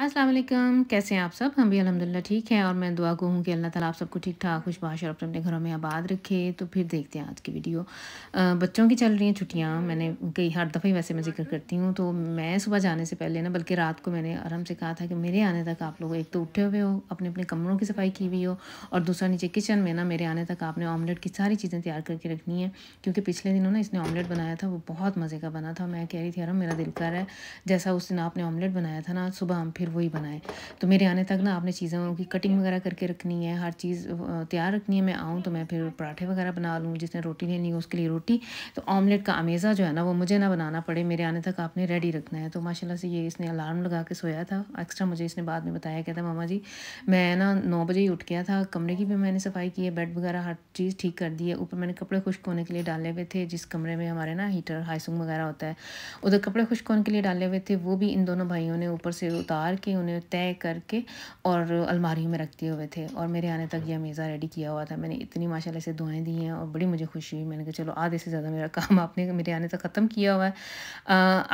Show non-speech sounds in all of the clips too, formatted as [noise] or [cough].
असलम कैसे हैं आप सब हम भी अलहमदिल्ला ठीक हैं और मैं दुआ को हूँ कि अल्लाह ताला आप सबको ठीक ठाक खुशबाश और अपने अपने घरों में आबाद रखे तो फिर देखते हैं आज की वीडियो आ, बच्चों की चल रही हैं छुट्टियाँ मैंने कई हर दफ़ा ही वैसे मैं जिक्र करती हूँ तो मैं सुबह जाने से पहले ना बल्कि रात को मैंने आराम से कहा था कि मेरे आने तक आप लोग एक तो उठे हुए हो अपने अपने कमरों की सफाई की हुई हो और दूसरा नीचे किचन में ना मेरे आने तक आपने ऑमलेट की सारी चीज़ें तैयार करके रखनी है क्योंकि पिछले दिनों ना इसने ऑमलेट बनाया था वो बहुत मज़े का बना था मैं कह रही थी आराम मेरा दिल कर रहा है जैसा उस दिन आपने ऑमलेट बनाया था ना सुबह हम फिर वही बनाए तो मेरे आने तक ना आपने चीज़ों की कटिंग वगैरह करके रखनी है हर चीज़ तैयार रखनी है मैं आऊँ तो मैं फिर पराठे वगैरह बना लूँ जिसने रोटी लेनी है उसके लिए रोटी तो ऑमलेट का अमेज़ा जो है ना वो मुझे ना बनाना पड़े मेरे आने तक आपने रेडी रखना है तो माशाला से ये इसने अलार्म लगा के सोया था एक्स्ट्रा मुझे इसने बाद में बताया कहता मामा जी मैं ना नौ बजे ही उठ गया था कमरे की भी मैंने सफाई की है बेड वगैरह हर चीज़ ठीक कर दी है ऊपर मैंने कपड़े खुश्क होने के लिए डाले हुए थे जिस कमरे में हमारे ना हीटर हाइसुंग वगैरह होता है उधर कपड़े खुश्क होने के लिए डाले हुए थे वो भी इन दोनों भाइयों ने ऊपर से उतार उतार के उन्हें तय करके और अलमारी में रखते हुए थे और मेरे आने तक यह मेज़ा रेडी किया हुआ था मैंने इतनी माशाल्लाह से दुआएं दी हैं और बड़ी मुझे खुशी हुई मैंने कहा चलो आधे से ज़्यादा मेरा काम आपने मेरे आने तक ख़त्म किया हुआ है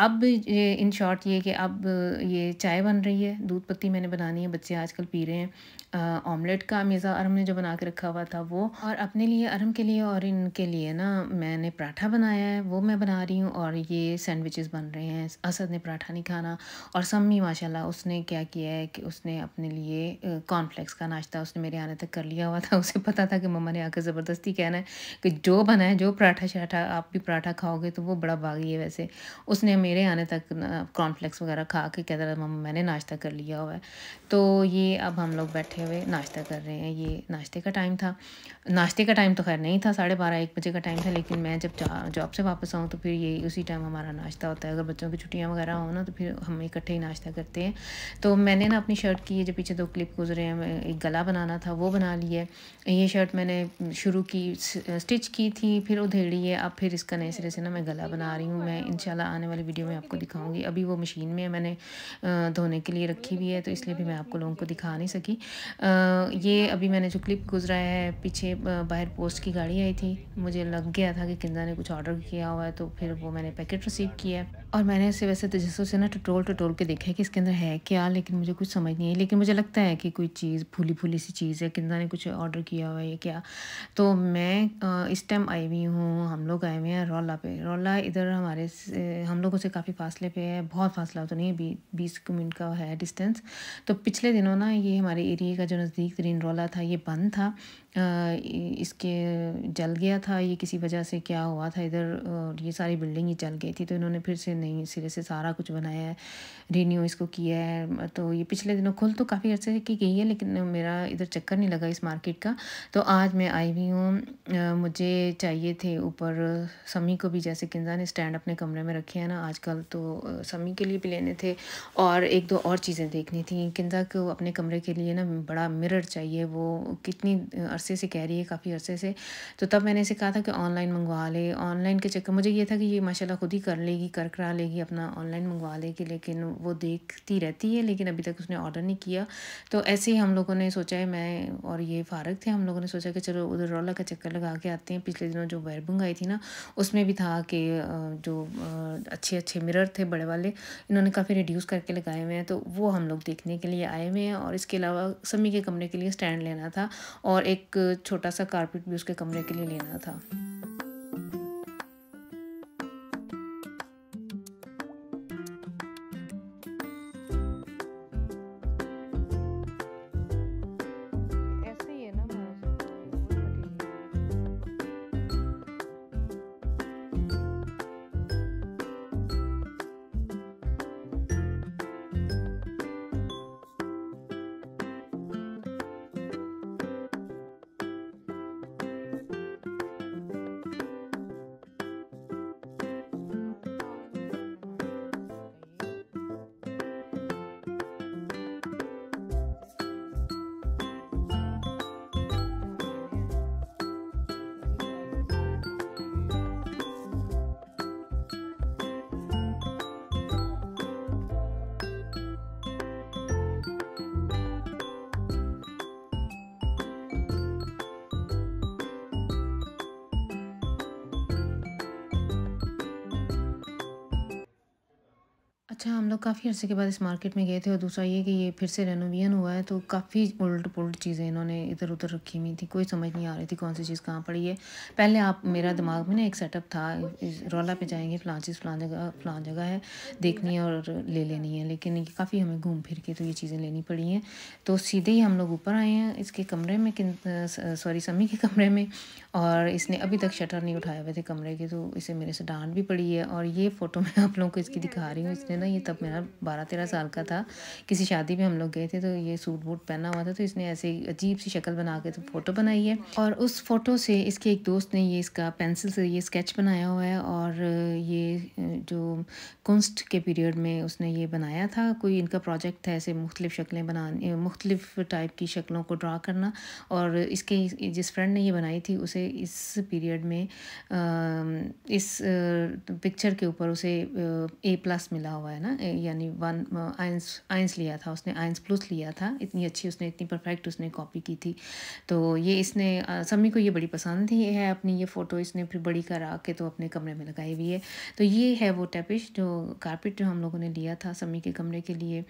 अब ये इन शॉर्ट ये कि अब ये चाय बन रही है दूध पत्ती मैंने बनानी है बच्चे आजकल पी रहे हैं ऑमलेट का मेज़ा अरम ने जो बना के रखा हुआ था वो और अपने लिए अरम के लिए और इनके लिए ना मैंने पराठा बनाया है वो मैं बना रही हूँ और ये सैंडविचेस बन रहे हैं असद ने पराठा नहीं खाना और सम्मी माशाल्लाह उसने उसने क्या किया है कि उसने अपने लिए कॉर्नफ्लेक्स का नाश्ता उसने मेरे आने तक कर लिया हुआ था [laughs] उसे पता था कि मम्मा ने आकर ज़बरदस्ती कहना है कि जो बना है जो पराठा शराठा आप भी पराठा खाओगे तो वो बड़ा बागी है वैसे उसने मेरे आने तक कॉर्नफ्लेक्स वगैरह खा के कहता था मम्मा मैंने नाश्ता कर लिया हुआ है तो ये अब हम लोग बैठे हुए नाश्ता कर रहे हैं ये नाश्ते का टाइम था नाश्ते का टाइम तो खैर नहीं था साढ़े बारह एक बजे का टाइम था लेकिन मैं जब जॉब से वापस आऊँ तो फिर ये उसी टाइम हमारा नाश्ता होता है अगर बच्चों की छुट्टियाँ वगैरह हो ना तो फिर हम इकट्ठे ही नाश्ता करते हैं तो मैंने ना अपनी शर्ट की जो पीछे दो क्लिप गुजरे हैं एक गला बनाना था वो बना लिया ये शर्ट मैंने शुरू की स्टिच की थी फिर उधेड़ी है अब फिर इसका नए सिरे से ना मैं गला बना रही हूँ मैं इनशाला आने वाली वीडियो में आपको दिखाऊँगी अभी वो मशीन में मैंने धोने के लिए रखी हुई है तो इसलिए भी मैं आपको लोगों को दिखा नहीं सकी ये अभी मैंने जो क्लिप गुजरा है पीछे बाहर पोस्ट की गाड़ी आई थी मुझे लग गया था कि किंदा ने कुछ ऑर्डर किया हुआ है तो फिर वो मैंने पैकेट रिसीव किया है और मैंने ऐसे वैसे तजस्व से ना टटोल टटोल के देखा है कि इसके अंदर है क्या लेकिन मुझे कुछ समझ नहीं है लेकिन मुझे लगता है कि कोई चीज़ भूली भूली सी चीज़ है किन्दा ने कुछ ऑर्डर किया हुआ है क्या तो मैं इस टाइम आई हुई हूँ हम लोग आए हुए हैं रौला पे रौला इधर हमारे हम लोगों से काफ़ी फासले पे है बहुत फासला तो नहीं बी, बीस मिनट का है डिस्टेंस तो पिछले दिनों ना ये हमारे एरिए का जो नज़दीक तरीन रौला था ये बंद था इसके जल गया था ये किसी वजह से क्या हुआ था इधर और ये सारी बिल्डिंग ही जल गई थी तो इन्होंने फिर से नहीं सिरे से सारा कुछ बनाया है रीन्यू इसको किया है तो ये पिछले दिनों खुल तो काफ़ी अर्से से की गई है लेकिन मेरा इधर चक्कर नहीं लगा इस मार्केट का तो आज मैं आई हुई हूँ मुझे चाहिए थे ऊपर समी को भी जैसे किन्जा ने स्टैंड अपने कमरे में रखे हैं ना आजकल तो समी के लिए भी लेने थे और एक दो और चीज़ें देखनी थी किन्जा को अपने कमरे के लिए ना बड़ा मिरर चाहिए वो कितनी अरसे से कह रही है काफ़ी अरसे से तो तब मैंने इसे कहा था कि ऑनलाइन मंगवा ले ऑनलाइन के चक्कर मुझे ये था कि ये माशाल्लाह खुद ही कर लेगी कर करा लेगी अपना ऑनलाइन मंगवा लेगी लेकिन वो देखती रहती है लेकिन अभी तक उसने ऑर्डर नहीं किया तो ऐसे ही हम लोगों ने सोचा है मैं और ये फारग थे हम लोगों ने सोचा कि चलो उधर रौला का चक्कर लगा के आते हैं पिछले दिनों जो वैरबुंग आई थी ना उसमें भी था कि जो अच्छे अच्छे मिरर थे बड़े वाले इन्होंने काफ़ी रिड्यूस करके लगाए हुए हैं तो वो हम लोग देखने के लिए आए हुए हैं और इसके अलावा सम्मी के कमरे के लिए स्टैंड लेना था और एक एक छोटा सा कारपेट भी उसके कमरे के लिए लेना था अच्छा हम लोग काफ़ी अर्से के बाद इस मार्केट में गए थे और दूसरा ये कि ये फिर से रेनोवेशन हुआ है तो काफ़ी उल्ट पुलट चीज़ें इन्होंने इधर उधर रखी हुई थी कोई समझ नहीं आ रही थी कौन सी चीज़ कहाँ पड़ी है पहले आप मेरा दिमाग में ना एक सेटअप था रोला पे जाएंगे फ़लाँ चीज़ फ़लाँ जगह फ़लाँ जगह है देखनी है और ले लेनी है लेकिन काफ़ी हमें घूम फिर के तो ये चीज़ें लेनी पड़ी हैं तो सीधे ही हम लोग ऊपर आए हैं इसके कमरे में किन सॉरी समी के कमरे में और इसने अभी तक शटर नहीं उठाए हुए थे कमरे के तो इसे मेरे से डांट भी पड़ी है और ये फ़ोटो मैं आप लोगों को इसकी दिखा रही हूँ इसने ना ये तब मेरा बारह तेरह साल का था किसी शादी में हम लोग गए थे तो ये सूट वूट पहना हुआ था तो इसने ऐसे अजीब सी शक्ल बना के तो फ़ोटो बनाई है और उस फ़ोटो से इसके एक दोस्त ने ये इसका पेंसिल से ये स्केच बनाया हुआ है और ये जो कुंस्ट के पीरियड में उसने ये बनाया था कोई इनका प्रोजेक्ट था ऐसे मुख्तलिफ़ शक्लें बनाने मुख्तलिफ़ टाइप की शक्लों को ड्रा करना और इसके जिस फ्रेंड ने ये बनाई थी उसे इस पीरियड में आ, इस पिक्चर के ऊपर उसे ए प्लस मिला हुआ है है ना यानी वन आइंस आइंस लिया था उसने आइंस प्लस लिया था इतनी अच्छी उसने इतनी परफेक्ट उसने कॉपी की थी तो ये इसने सम्मी को ये बड़ी पसंद थी है अपनी ये फ़ोटो इसने फिर बड़ी करा के तो अपने कमरे में लगाई हुई है तो ये है वो टेपिश जो कारपेट जो हम लोगों ने लिया था सम्मी के कमरे के लिए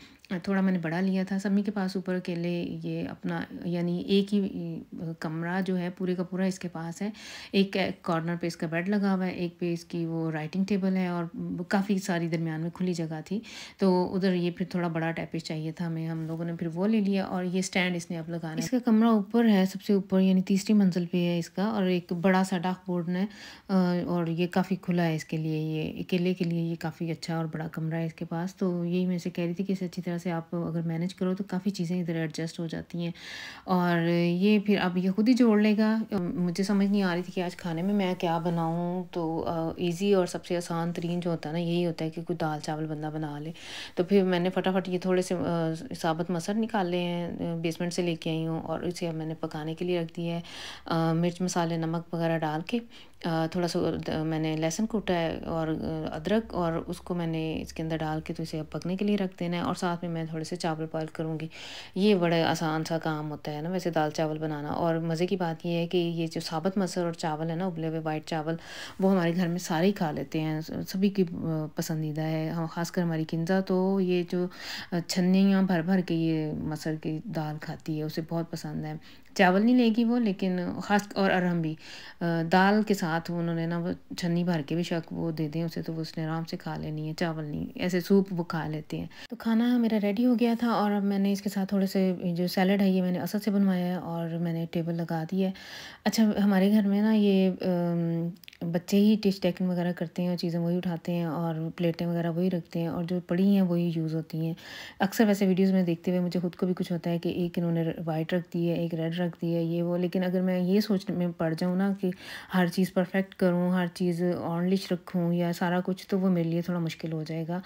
थोड़ा मैंने बड़ा लिया था सम्मी के पास ऊपर अकेले ये अपना यानी एक ही कमरा जो है पूरे का पूरा इसके पास है एक कॉर्नर पे इसका बेड लगा हुआ है एक पे इसकी वो राइटिंग टेबल है और काफ़ी सारी दरमियान में खुली जगह जगह थी तो उधर ये फिर थोड़ा बड़ा टैपिस चाहिए था हमें हम लोगों ने फिर वो ले लिया और ये स्टैंड इसने अब लगाना इसका कमरा ऊपर है सबसे ऊपर यानी तीसरी मंजिल पे है इसका और एक बड़ा सा डाक बोर्ड है और ये काफ़ी खुला है इसके लिए ये अकेले के लिए ये काफ़ी अच्छा और बड़ा कमरा है इसके पास तो यही मैं इसे कह रही थी कि इसे अच्छी तरह से आप अगर मैनेज करो तो काफ़ी चीज़ें इधर एडजस्ट हो जाती हैं और ये फिर अब ये खुद ही जोड़ लेगा मुझे समझ नहीं आ रही थी कि आज खाने में मैं क्या बनाऊँ तो ईज़ी और सबसे आसान तरीन जो होता है ना यही होता है कि कोई दाल चावल बंदा ज़्यादा बना ले तो फिर मैंने फटाफट ये थोड़े से साबुत मसर निकाल हैं बेसमेंट से लेके आई हूँ और इसे मैंने पकाने के लिए रख दिया है मिर्च मसाले नमक वगैरह डाल के थोड़ा सा मैंने लहसुन कूटा है और अदरक और उसको मैंने इसके अंदर डाल के तो इसे अब पकने के लिए रख देना है और साथ में मैं थोड़े से चावल बॉयल करूँगी ये बड़ा आसान सा काम होता है ना वैसे दाल चावल बनाना और मज़े की बात ये है कि ये जो साबत मसर और चावल है ना उबले हुए वाइट चावल वो हमारे घर में सारे ही खा लेते हैं सभी की पसंदीदा है हम खास खासकर हमारी किंजा तो ये जो छन्नियाँ भर भर के ये मसर की दाल खाती है उसे बहुत पसंद है चावल नहीं लेगी वो लेकिन खास और अरहम भी दाल के साथ उन्होंने ना वो छन्नी भर के भी शक वो दे दें उसे तो वो उसने आराम से खा लेनी है चावल नहीं ऐसे सूप वो खा लेते हैं तो खाना मेरा रेडी हो गया था और अब मैंने इसके साथ थोड़े से जो सैलड है ये मैंने असद से बनवाया है और मैंने टेबल लगा दी है अच्छा हमारे घर में ना ये बच्चे ही टिश टैकिन वगैरह करते हैं और चीज़ें वही उठाते हैं और प्लेटें वगैरह वही रखते हैं और जो पड़ी हैं वही यूज़ होती हैं अक्सर वैसे वीडियोज़ में देखते हुए मुझे खुद को भी कुछ होता है कि एक इन्होंने वाइट रख दी है एक रेड रख रख दिया ये वो लेकिन अगर मैं ये सोचने में पड़ जाऊँ ना कि हर चीज़ परफेक्ट करूँ हर चीज़ ऑनलिश रखूँ या सारा कुछ तो वो मेरे लिए थोड़ा मुश्किल हो जाएगा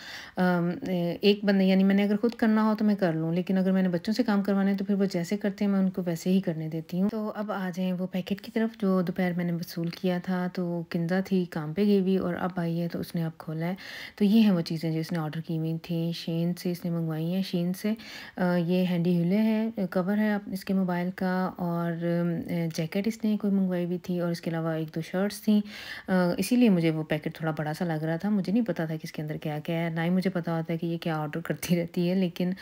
एक बंदे यानी मैंने अगर खुद करना हो तो मैं कर लूँ लेकिन अगर मैंने बच्चों से काम करवाना है तो फिर वो जैसे करते हैं मैं उनको वैसे ही करने देती हूँ तो अब आ जाएँ वो पैकेट की तरफ जो दोपहर मैंने वसूल किया था तो किन्जा थी काम पर गई हुई और अब आई है तो उसने अब खोला है तो ये हैं वो चीज़ें जो इसने ऑर्डर की हुई थी शेन से इसने मंगवाई हैं शेन से ये हैंडी हिले है कवर है इसके मोबाइल का और जैकेट इसने कोई मंगवाई हुई थी और इसके अलावा एक दो शर्ट्स थी इसीलिए मुझे वो पैकेट थोड़ा बड़ा सा लग रहा था मुझे नहीं पता था कि इसके अंदर क्या क्या है ना ही मुझे पता होता है कि ये क्या ऑर्डर करती [laughs] रहती है लेकिन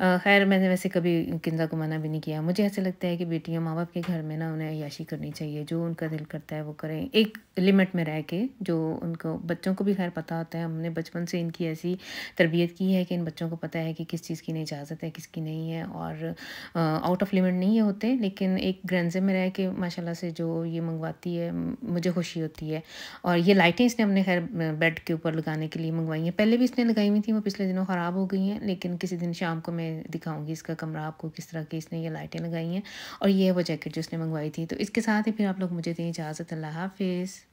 खैर मैंने वैसे कभी किंदा को मना भी नहीं किया मुझे ऐसे लगता है कि बेटियाँ माँ बाप के घर में ना उन्हें अयाशी करनी चाहिए जो उनका दिल करता है वो करें एक लिमिट में रह के जो उनको बच्चों को भी खैर पता होता है हमने बचपन से इनकी ऐसी तरबियत की है कि इन बच्चों को पता है कि किस चीज़ की इजाज़त है किसकी नहीं है और आउट ऑफ लिमिट नहीं होते लेकिन लेकिन एक ग्रंज़े में रह के माशाल्लाह से जो ये मंगवाती है मुझे खुशी होती है और ये लाइटें इसने हमने खैर बेड के ऊपर लगाने के लिए मंगवाई हैं पहले भी इसने लगाई हुई थी वो पिछले दिनों ख़राब हो गई हैं लेकिन किसी दिन शाम को मैं दिखाऊँगी इसका कमरा आपको किस तरह की इसने ये लाइटें लगाई हैं और ये है वो जैकेट जो इसने मंगवाई थी तो इसके साथ ही फिर आप लोग मुझे दें इजाज़त अल्लाह हाफिज़